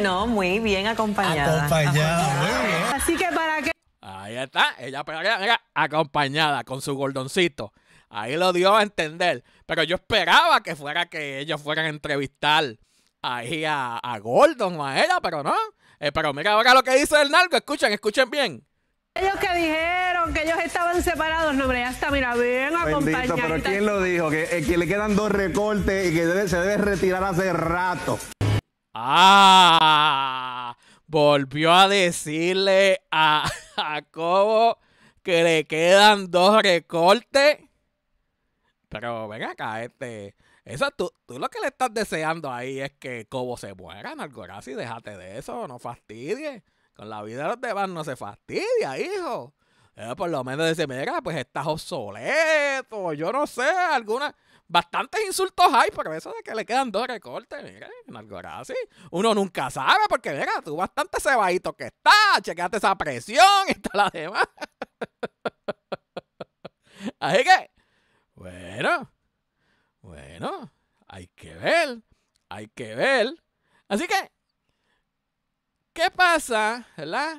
No, muy bien acompañada. Acompañada, muy bien. Así que para qué... Ahí está, ella perrea, mira, acompañada con su gordoncito. Ahí lo dio a entender. Pero yo esperaba que fuera que ellos fueran a entrevistar ahí a, Gordon o a ella, pero no. Eh, pero mira ahora lo que dice el narco. Escuchen, escuchen bien. Ellos que dijeron que ellos estaban separados, no, hombre, ya está, mira, bien acompañado. Pero ¿quién lo dijo? Eh, que, le quedan dos recortes y que debe, se debe retirar hace rato. Ah, volvió a decirle a Cobo que le quedan dos recortes. Pero ven acá, este. Eso, tú, tú, lo que le estás deseando ahí es que Cobo se muera, así, déjate de eso, no fastidie, Con la vida de los demás no se fastidia, hijo. Eh, por lo menos dice, mira, pues estás obsoleto, yo no sé, alguna... Bastantes insultos hay, por eso de que le quedan dos recortes, en algo así. Uno nunca sabe, porque mira, tú bastante cebadito que estás, chequeaste esa presión y la demás. *laughs* así que, bueno, bueno, hay que ver, hay que ver. Así que, ¿qué pasa, verdad?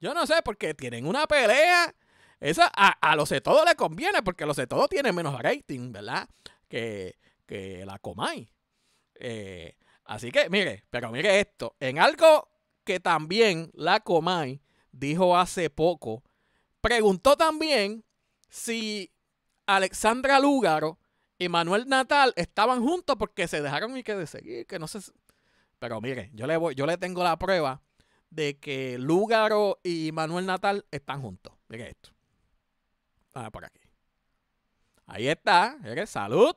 Yo no sé, porque tienen una pelea. Esa a, los de todo le conviene, porque los de todo tienen menos rating, ¿verdad? Que, que la Comay. Eh, así que, mire, pero mire esto. En algo que también la Comay dijo hace poco, preguntó también si Alexandra Lúgaro y Manuel Natal estaban juntos porque se dejaron y que de seguir, que no sé. Pero mire, yo le voy, yo le tengo la prueba de que Lúgaro y Manuel Natal están juntos. Miren esto. Ah, por aquí. Ahí está. Miren, salud.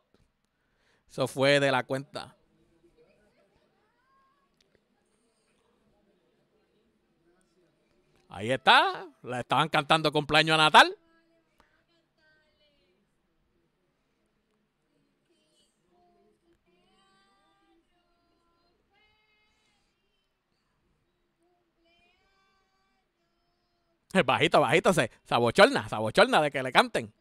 Eso fue de la cuenta. Ahí está. Le estaban cantando cumpleaños a Natal. *laughs* Bajito, bajito, se, sabochorna sabochorna de que le canten.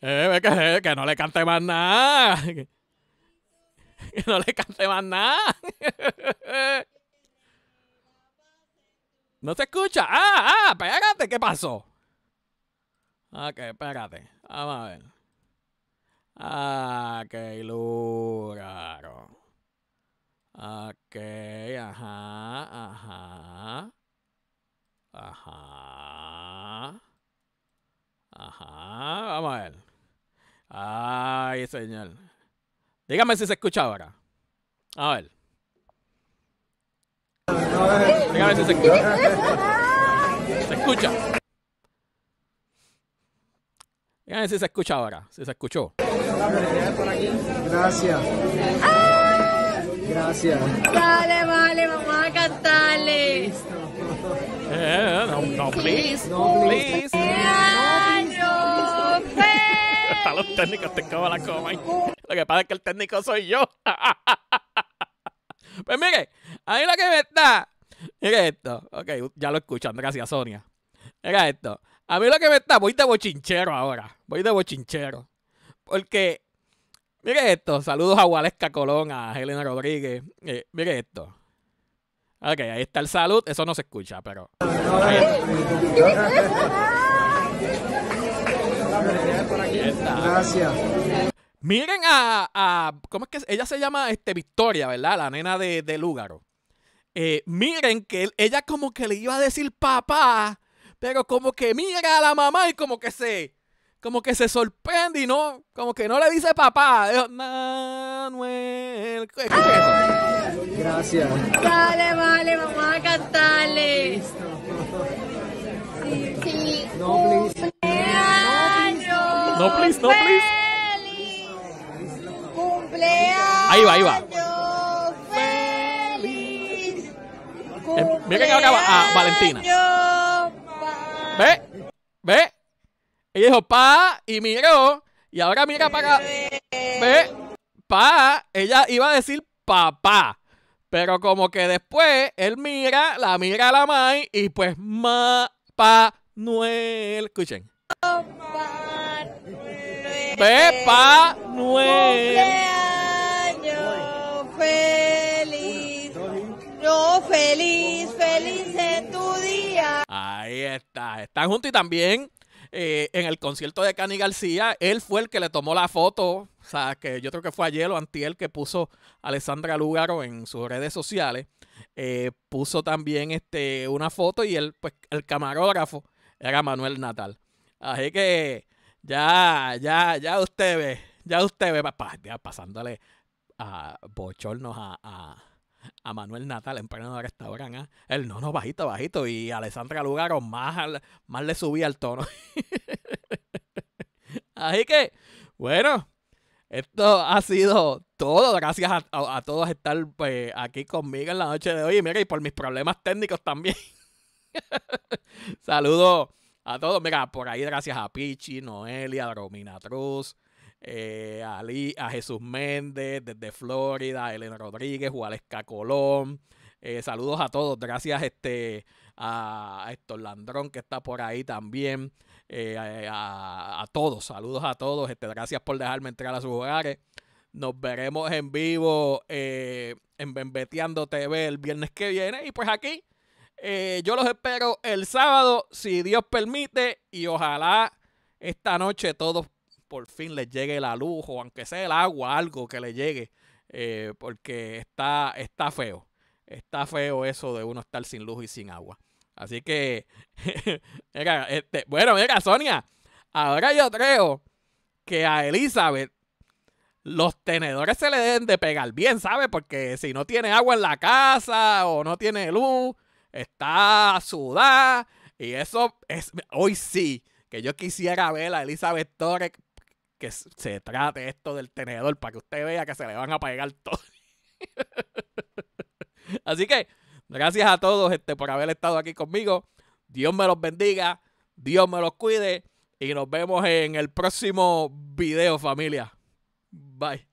Eh, que, eh, que, no le cante más nada. *laughs* Que, no le cante más nada. *laughs* no se escucha. Ah, ah, espérate, ¿qué pasó? Ok, espérate. Vamos a ver. Ah, qué lugar. Ok, ajá, ajá. Ajá. Ajá. Vamos a ver. Ay, señor. Dígame si se escucha ahora. A ver. Dígame si se escucha. Se escucha. Miren si se escucha ahora, si se escuchó. Gracias. ¡Ah! Gracias. Vale, vale, vamos a cantarle. Eh, no, no, please. No, please. No, *laughs* Están los técnicos, te la coma. Lo que pasa es que el técnico soy yo. *laughs* pues mire, ahí lo que me está. Mire esto. Ok, ya lo escuchan. Gracias, Sonia. Mira esto. A mí lo que me está, voy de bochinchero ahora. Voy de bochinchero. Porque, mire esto. Saludos a Walesca Colón, a Helena Rodríguez. Eh, mire esto. Ok, ahí está el salud. Eso no se escucha, pero. Gracias. Miren a, ¿Cómo es que ella se llama este, Victoria, verdad? La nena de, Lugaro. Lúgaro. Eh, miren que ella como que le iba a decir papá pero como que mira a la mamá y como que se, como que se sorprende y no, como que no le dice papá. Manuel. Gracias. Vale, vale, vamos a cantarle. Sí, sí. No, please. No, please, no, please. Cumpleaños. Ahí va, ahí va. Eh, ah, Feliz. miren acá a Valentina. ¿Ve? ¿Ve? Y dijo pa y miró. Y ahora mira para. ¿Ve? Pa. Ella iba a decir papá. Pero como que después él mira, la mira a la mai, y pues ma pa Noel. Escuchen. pa, Ve pa Noel. feliz. yo feliz feliz de tu día. Ahí está, están juntos y también eh, en el concierto de Cani García, él fue el que le tomó la foto, o sea, que yo creo que fue ayer o el que puso a Alessandra Lugaro en sus redes sociales, eh, puso también este, una foto y él, pues, el camarógrafo era Manuel Natal. Así que ya, ya, ya usted ve, ya usted ve, pasándole a bochornos a a Manuel Natal en pleno restaurante. el ¿eh? Él, no, no, bajito, bajito. Y Alessandra Lugaro más, más le subía el tono. *laughs* Así que, bueno, esto ha sido todo. Gracias a, a, todos estar pues, aquí conmigo en la noche de hoy. Y mira, y por mis problemas técnicos también. *laughs* Saludos a todos. Mira, por ahí gracias a Pichi, Noelia, Romina eh, a, Jesús Méndez desde Florida, a Elena Rodríguez, Jualesca Colón. Eh, saludos a todos, gracias este, a Héctor Landrón que está por ahí también. Eh, a, todos, saludos a todos. Este, gracias por dejarme entrar a sus hogares. Nos veremos en vivo en Bembeteando TV el viernes que viene. Y pues aquí, yo los espero el sábado, si Dios permite, y ojalá esta noche todos por fin les llegue la luz o aunque sea el agua, algo que le llegue, eh, porque está, está feo. Está feo eso de uno estar sin luz y sin agua. Así que, *laughs* este, bueno, mira, Sonia, ahora yo creo que a Elizabeth los tenedores se le deben de pegar bien, ¿sabes? Porque si no tiene agua en la casa o no tiene luz, está sudada. Y eso es, hoy sí, que yo quisiera ver a Elizabeth Torres que se trate esto del tenedor para que usted vea que se le van a pegar todo. *laughs* Así que, gracias a todos este, por haber estado aquí conmigo. Dios me los bendiga, Dios me los cuide y nos vemos en el próximo video familia. Bye.